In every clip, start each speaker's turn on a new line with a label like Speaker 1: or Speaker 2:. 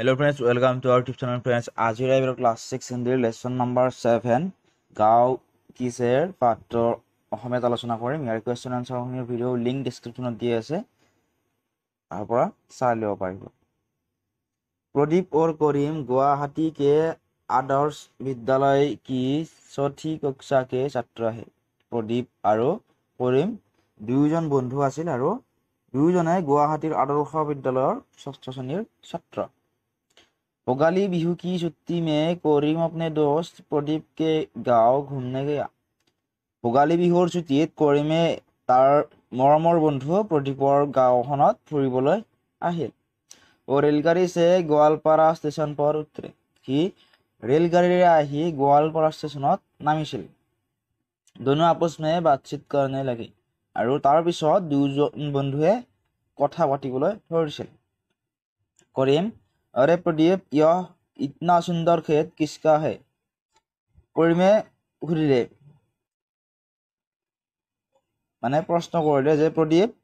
Speaker 1: hello friends welcome to our tube channel friends आज हम आइब्रो क्लास 6 हिंदी लेसन नंबर 7 गाव किसेर पार्ट অসমত আলোচনা কৰিম ইয়াৰ কোৱেশ্চন আনসাৰ সমূহ ভিডিও লিংক ডেসক্ৰিপশনত দিয়ে আছে আপোনা চাইলেও পাৰিব প্ৰদীপ অৰ কৰিম গুৱাহাটী কে আদৰ্শ বিদ্যালয় কি সঠি কক্ষা কে ছাত্ৰ আহে প্ৰদীপ আৰু কৰিম দুয়োজন বন্ধু আছিল আৰু দুয়োজনে গুৱাহাটীৰ আদৰ্শ বিদ্যালয়ৰ ষষ্ঠ শ্ৰেণীৰ ছাত্ৰ भोगाली बिहू की छुट्टी में कोरिम अपने दोस्त प्रदीप के गांव घूमने गया भोगाली बिहुर छुट्टी कोरिमे तार मरम बंधु प्रदीपर गांव फुरी रेलगाड़ी से गोवालपारा स्टेशन पर उतरे कि रेलगाड़ी गोवालपारा स्टेशन नामी दोनों आपस में बातचीत करने लगे और तार पद बंधुए कथ पातीम अरे प्रदीप यह इतना सुंदर खेत किसका है प्रेमे घूरले মানে প্ৰশ্ন কৰিলে যে প্ৰদীপ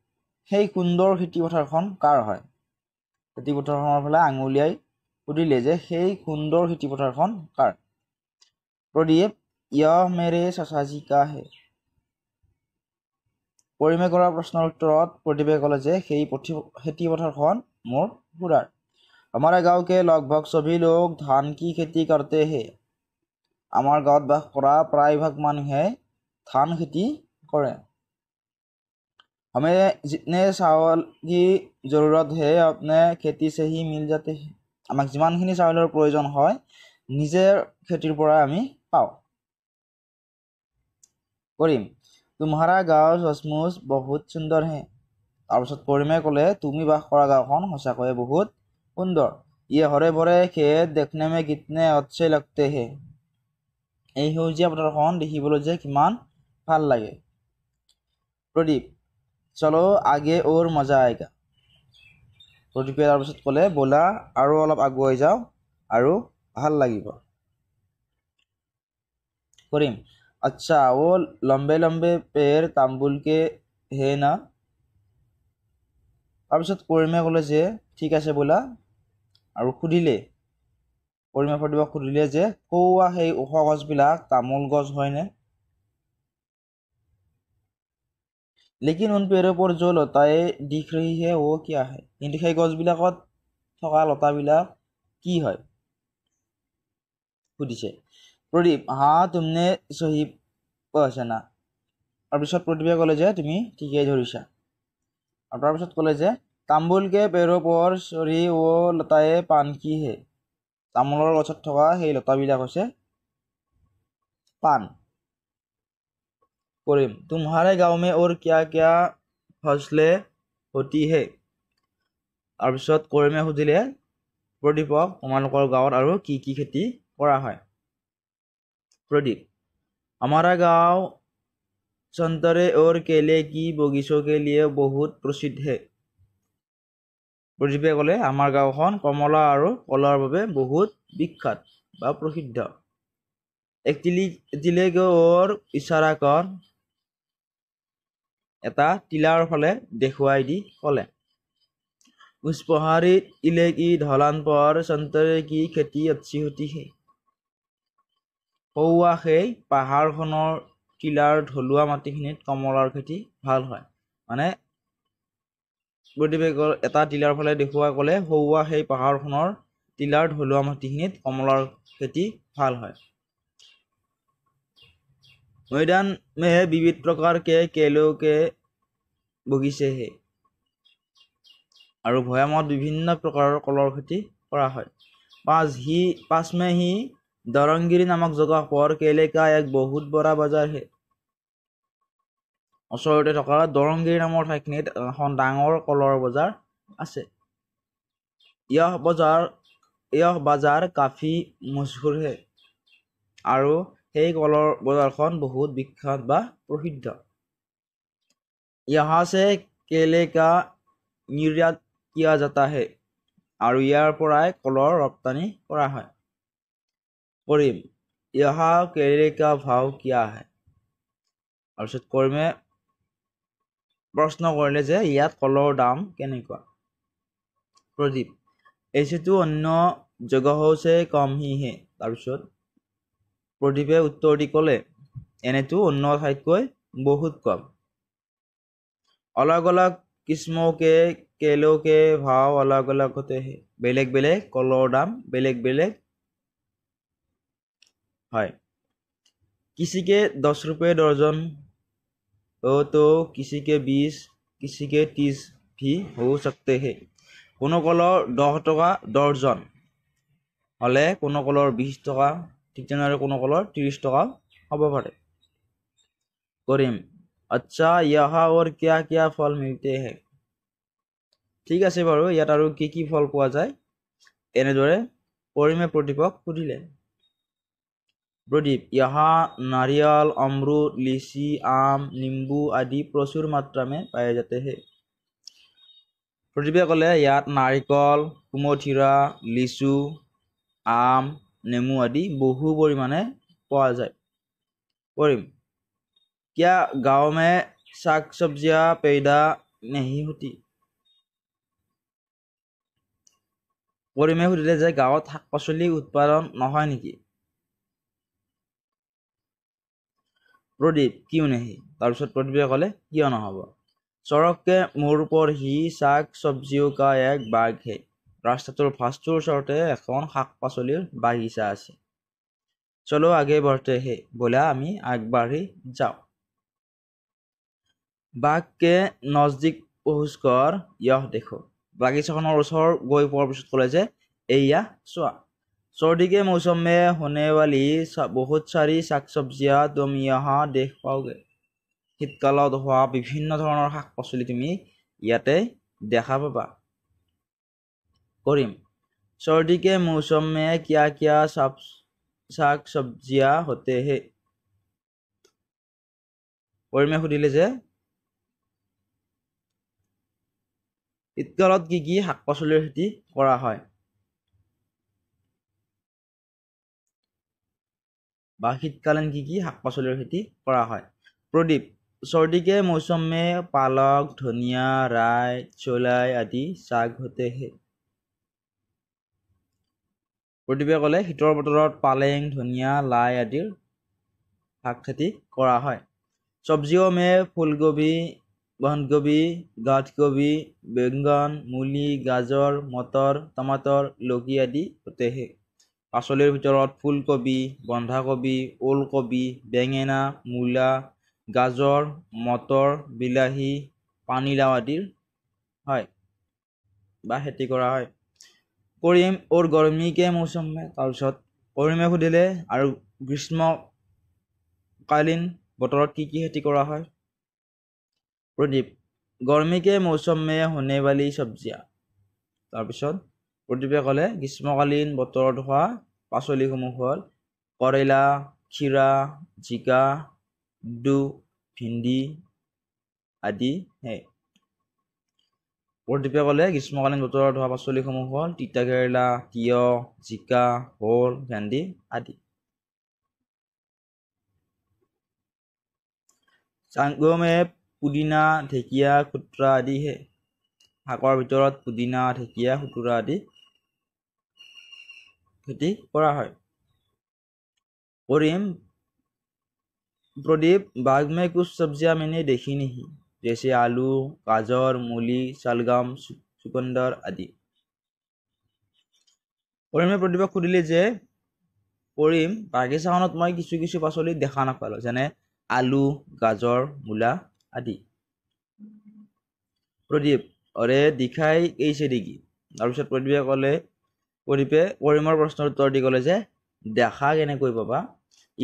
Speaker 1: সেই সুন্দৰ খেতিপথাৰখন কাৰ হয় খেতিপথাৰখনৰ ফালে আঙুলিয়াই সুধিলে যে সেই সুন্দৰ খেতিপথাৰখন কাৰ প্ৰদীপ ইয় মেৰে চচা জিকা হে পৰিমে কৰা প্ৰশ্নৰ উত্তৰত প্ৰদীপে ক'লে যে সেই পথি খেতিপথাৰখন মোৰ সুৰাৰ আমাৰ গাঁৱকে के চবেই লোক ধান কি খেতি खेती करते हैं हमारे गांव बस करा प्राय भाग मानी है धान खेती करे हमें जितने चावल की जरूरत है अपने खेती আমাক যিমানখিনি চাউলৰ প্ৰয়োজন হয় নিজে খেতিৰ পৰা আমি পাওঁ কৰিম তোমাৰ গাঁও চচমুচ বহুত সুন্দৰ হে তাৰপিছত পৰিমে ক'লে তুমি বাস কৰা গাঁওখন সঁচাকৈয়ে বহুত सुंदर ये हरे भरे खेत देखने में कितने अच्छे लगते हैं यही सूजी पथार देख कि भल लगे प्रदीप चलो आगे और मजा आएगा প্ৰদীপে তাৰপিছত ক'লে ব'লা আৰু অলপ আগুৱাই যাওঁ আৰু ভাল লাগিব কৰিম আচ্ছা অ' লম্বে লম্বে পেৰ তাম্বুলকে হে না তাৰপিছত কৰিমে ক'লে যে ঠিক আছে ব'লা আৰু সুধিলে পৰিমাপৰ দিব সুধিলে যে কৌৱা সেই ওখ গছবিলাক তামোল গছ হয়নে লেকিন উন পেৰ ওপৰত যে লতাই দিশ ৰহিহে অ কি আহে কিন্তু সেই গছবিলাকত থকা লতাবিলাক কি হয় সুধিছে প্ৰদীপ হা তুমনে চহী পাইছে না তাৰপিছত প্ৰদীপে ক'লে যে তুমি ঠিকেই ধৰিছা আৰু তাৰপিছত ক'লে যে তামোল কে পেৰ পৰ চৰি অ লতায়ে পাণ কি হে তামোলৰ গছত থকা সেই লতাবিলাক হৈছে পাণ কৰিম তোমাৰে গাঁৱে অৰ কিয় কিয় ফচলে সতি হে তাৰপিছত কৰিমে সুধিলে প্ৰদীপক তোমালোকৰ গাঁৱত আৰু কি কি খেতি কৰা হয় প্ৰদীপ আমাৰ গাঁও চন্তৰে অৰ কেলে কি বগিচকে লিয়ে বহুত হে প্ৰদীপে ক'লে আমাৰ গাঁওখন কমলা আৰু কলাৰ বাবে বহুত বিখ্যাত বা প্ৰসিদ্ধ এতিলেগৰ ইচাৰাকণ এটা টিলাৰ ফালে দেখুৱাই দি ক'লে পুষ্পহাৰীত ইলেকি ধলান পৰ চন্তৰে খেতি অতি সতি সেই সৌৱা সেই পাহাৰখনৰ টিলাৰ ঢলুৱা মাটিখিনিত কমলাৰ খেতি ভাল হয় মানে বডিবেগৰ এটা টিলাৰ ফালে দেখুৱাই গ'লে সৌৱা সেই পাহাৰখনৰ টিলাৰ ধলুৱা মাটিখিনিত কমলাৰ খেতি ভাল হয় মৈদান মেহে বিবিধ প্ৰকাৰকে কেলৌকে বগিছেহে আৰু ভৈয়ামত বিভিন্ন প্ৰকাৰৰ কলৰ খেতি কৰা হয় পাঁচ সি পাঁচ মেহি দৰংগিৰি নামক জগা পৰ কেলেকা এক বহুত বৰা বজাৰ হে ওচৰতে থকা দৰংগীৰ নামৰ ঠাইখিনিত এখন ডাঙৰ কলৰ বজাৰ আছে ইয়াহ বজাৰ ইয়াহ বজাৰ কাফি মচুৰহে আৰু সেই কলৰ বজাৰখন বহুত বিখ্যাত বা প্ৰসিদ্ধ ইয়াহাছে কেলেকা নিৰ্যাত কিয়া যাতাহে আৰু ইয়াৰ পৰাই কলৰ ৰপ্তানি কৰা হয় কৰিম ইহা কেৰেকা ভাও কিয়া কিয়াহে তাৰপিছত কৰিমে প্ৰশ্ন কৰিলে যে ইয়াত কলৰ দাম কেনেকুৱা প্ৰদীপ এইচিটো অন্য যোগ হৈছে কম সিহে তাৰপিছত প্ৰদীপে উত্তৰ দি ক'লে এনেতো অন্য ঠাইতকৈ বহুত কম অলগ অলগ কৃষ্মকে কেলকে ভাও অলগ অলগতে বেলেগ বেলেগ কলৰ দাম বেলেগ বেলেগ হয় কৃষিকে দহ ৰুপে দৰ্জন তো কিছুকে বিছ কিছুকে ত্ৰিছ ভি হ'ব চাকতে হে কোনো কলৰ দহ টকা দহজন হ'লে কোনো কলৰ বিছ টকা ঠিক তেনেদৰে কোনো কলৰ ত্ৰিছ টকা হ'ব পাৰে কৰিম আচ্ছা ইহা অৰ কিয় কিয় ফল মিলতে হে ঠিক আছে বাৰু ইয়াত আৰু কি কি ফল পোৱা যায় এনেদৰে পৰিমে প্ৰদীপক সুধিলে প্ৰদীপ ইহা নাৰিয়াল অমৃত লিচি আম নিম্বু আদি প্ৰচুৰ মাত্ৰামে পায় যাতে সেই প্ৰদীপে ক'লে ইয়াত নাৰিকল কুমঠিৰা লিচু আম নেমু আদি বহু পৰিমাণে পোৱা যায় কৰিম কিয় গাঁৱে শাক চব্জিয়া পেইদা মেহিহুতি কৰিমে সুধিলে যে গাঁৱত শাক পাচলি উৎপাদন নহয় নেকি প্ৰদীপ কিয় নেহি তাৰপিছত প্ৰদীপে ক'লে কিয় নহ'ব চৰকে মোৰ ওপৰত সি চাক চব্জিও কা এক বাঘ হে ৰাস্তাটোৰ ফাষ্টটোৰ ওচৰতে এখন শাক পাচলিৰ বাগিচা আছে চলো আগে বঢ়োতে হে বোলা আমি আগবাঢ়ি যাওঁ বাঘকে নজদিক পহুচকৰ ইহ দেখোঁ বাগিচাখনৰ ওচৰ গৈ পোৱাৰ পিছত ক'লে যে এইয়া চোৱা सर्दी के मौसम में होने वाली बहुत सारी शाक सब्जियां तुम यहाँ देख पाओगे शीतकाल हुआ विभिन्न धरण शाक पाचलि तुम ইয়াতে দেখা পাবা কৰিম চৰ্দিকে মৌচুমে কিয়া কিয়া চাব শাক চব্জিয়া হতে হে পৰিমে সুধিলে যে শীতকালত কি কি শাক পাচলিৰ খেতি কৰা হয় বা শীতকালীন কি কি শাক পাচলিৰ খেতি কৰা হয় প্ৰদীপ চৰ্দিকে মৌচুমে পালক ধনিয়া ৰাই চলাই আদি চাগ হতে প্ৰদীপে ক'লে শীতৰ বতৰত পালেং ধনিয়া লাই আদিৰ শাক খেতি কৰা হয় চব্জিও মে ফুলকবি বন্ধকবি গাঁতকবি বেঙ্গন মূলী গাজৰ মটৰ টমাটৰ লগী আদি হতেহে পাচলিৰ ভিতৰত ফুলকবি বন্ধাকবি ওলকবি বেঙেনা মূলা গাজৰ মটৰ বিলাহী পানীলাও আদিৰ হয় বা খেতি কৰা হয় কৰিম ওৰ গৰমীকে মৌচুমে তাৰপিছত কৰিমে সুধিলে আৰু গ্ৰীষ্মকালীন বতৰত কি কি খেতি কৰা হয় প্ৰদীপ গৰমীকে মৌচুমে বালি চব্জিয়া তাৰপিছত প্ৰদীপে ক'লে গ্ৰীষ্মকালীন বতৰত হোৱা পাচলিসমূহ হ'ল কৰেলা খীৰা জিকা দু ভিন্দি আদি সেই প্ৰদীপে ক'লে গ্ৰীষ্মকালীন বতৰত হোৱা পাচলিসমূহ হ'ল তিতাকেৰেলা তিয়হ জিকা ভোল ভেন্দি আদি চাংগমে পুদিনা ঢেকীয়া খুতুৰা আদিহে শাকৰ ভিতৰত পুদিনা ঢেকীয়া খুতুৰা আদি খেতি কৰা হয় কৰিম প্ৰদীপ বাঘ মে কুচ চব্জি আমিনে দেখি নেহি জেছে আলু গাজৰ মূলি চালগাম চুকন্দৰ আদি কৰিমে প্ৰদীপক সুধিলে যে কৰিম বাগিচাখনত মই কিছু কিছু পাচলি দেখা নাপালো যেনে আলু গাজৰ মূলা আদি প্ৰদীপ অৰে দিখাই এইছে নেকি তাৰপিছত প্ৰদীপে ক'লে পৰিপে পৰিমৰ প্ৰশ্নৰ উত্তৰ দি ক'লে যে দেখা কেনেকৈ পাবা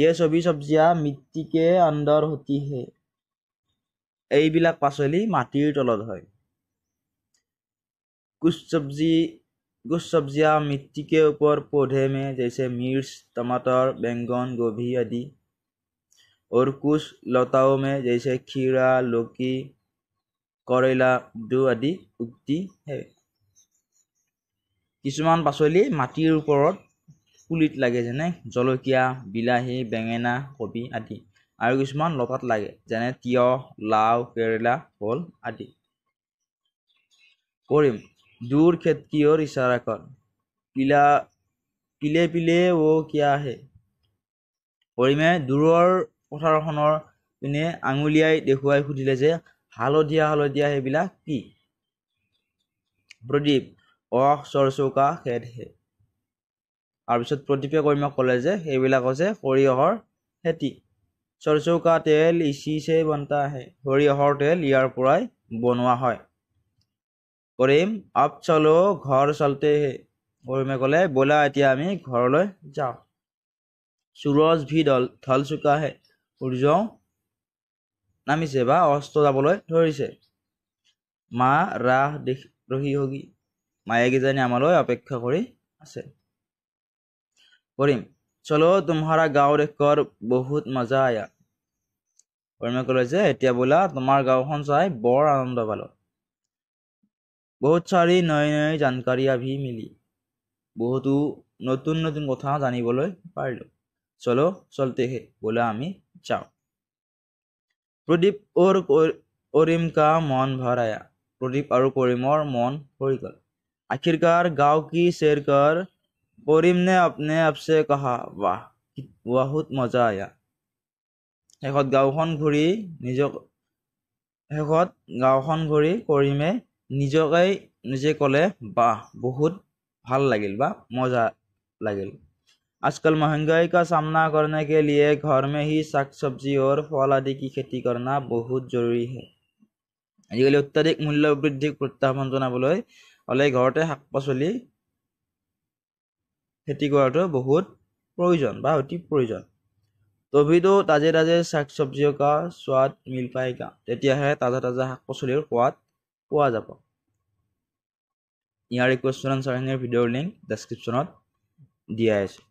Speaker 1: ইয়ে ছবি চব্জীয়া মৃত্তিকে আণ্ডৰ সুতিহে এইবিলাক পাচলি মাটিৰ তলত হয় কোচ চব্জি কোচ চব্জীয়া মৃত্তিকে ওপৰত পধে মে যেনে মিৰ্চ টমাটৰ বেংগন গোভি আদি অৰ কোচ লতাও মে যেনে খীৰা লকি কৰেলা দু আদি উক্তি হে কিছুমান পাচলি মাটিৰ ওপৰত পুলিত লাগে যেনে জলকীয়া বিলাহী বেঙেনা কবি আদি আৰু কিছুমান লতাত লাগে যেনে তিয়ঁহ লাও কেৰেলা ভোল আদি কৰিম দূৰ খেতকীয়ৰ ইচাৰা কৰ পিলা পিলে পিলে অ' কিয় আহে কৰিমে দূৰৰ পথাৰখনৰ পিনে আঙুলিয়াই দেখুৱাই সুধিলে যে হালধীয়া হালধীয়া সেইবিলাক কি প্ৰদীপ অস চৰচৌকা খেদ হে তাৰপিছত প্ৰদীপে কৰ্মক ক'লে যে সেইবিলাক হৈছে সৰিয়হৰ খেতি চৰচৌকা তেল ইচিছে বন্তা আহে সৰিয়হৰ তেল ইয়াৰ পৰাই বনোৱা হয় কৰিম আপ চলো ঘৰ চলতে হে কৰিমে ক'লে ব'লা এতিয়া আমি ঘৰলৈ যাওঁ চুৰজ ভি ঢল ঢল চোকা হে সূৰ্য নামিছে বা অস্ত যাবলৈ ধৰিছে মা ৰাস দেখি ৰহি হগী মায়েকিজনী আমালৈ অপেক্ষা কৰি আছে কৰিম চলো তোমাৰ গাঁও দেশৰ বহুত মজা আয়া কৰিমে ক'লে যে এতিয়া বোলা তোমাৰ গাঁওখন চাই বৰ আনন্দ পালো বহুত চাৰি নৈ নৈ জানকাৰী আভি মিলি বহুতো নতুন নতুন কথা জানিবলৈ পাৰিলো চলো চলতে হে বোলা আমি যাওঁ প্ৰদীপ অৰ কৰিম কা মন ভৰায়া প্ৰদীপ আৰু কৰিমৰ মন ভৰি গ'ল आखिरकार गांव की सैर कर पोरिम ने अपने आप से कहा वाह बहुत मजा आया শেষত গাঁওখন ঘূৰি নিজক শেষত গাঁওখন ঘূৰি কৰিমে নিজকে নিজে ক'লে বাহ বহুত ভাল লাগিল বা মজা লাগিল আজকাল মহংগাই কা চামনা কৰণে কে লিয়ে ঘৰ মে সি শাক চব্জি অৰ ফল আদি কি খেতি কৰা বহুত জৰুৰী হে আজিকালি অত্যাধিক মূল্য বৃদ্ধিক প্ৰত্যাহ্বান জনাবলৈ হ'লে ঘৰতে শাক পাচলি খেতি কৰাটো বহুত প্ৰয়োজন বা অতি প্ৰয়োজন তভিতো তাজে তাজে শাক চব্জি অঁকা স্বাদ মিল পাই গা তেতিয়াহে তাজা তাজা শাক পাচলিৰ সোৱাদ পোৱা যাব ইয়াৰ ৰিকুৱেশ্যন এণ্ড ভিডিঅ'ৰ লিংক ডেছক্ৰিপশ্যনত দিয়াই আছে